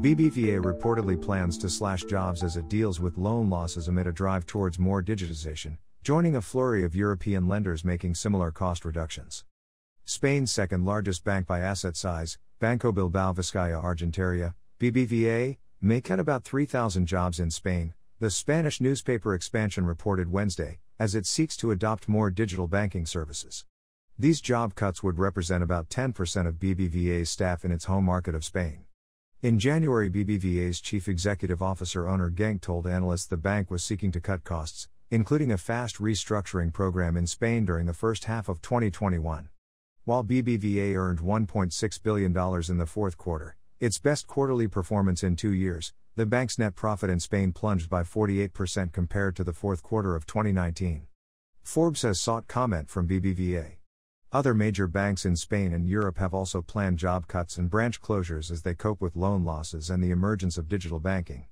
BBVA reportedly plans to slash jobs as it deals with loan losses amid a drive towards more digitization, joining a flurry of European lenders making similar cost reductions. Spain's second largest bank by asset size, Banco Bilbao Vizcaya Argentaria, BBVA, may cut about 3,000 jobs in Spain, the Spanish newspaper Expansion reported Wednesday, as it seeks to adopt more digital banking services. These job cuts would represent about 10% of BBVA's staff in its home market of Spain. In January, BBVA's chief executive officer Owner Genk told analysts the bank was seeking to cut costs, including a fast restructuring program in Spain during the first half of 2021. While BBVA earned $1.6 billion in the fourth quarter, its best quarterly performance in two years, the bank's net profit in Spain plunged by 48% compared to the fourth quarter of 2019. Forbes has sought comment from BBVA. Other major banks in Spain and Europe have also planned job cuts and branch closures as they cope with loan losses and the emergence of digital banking.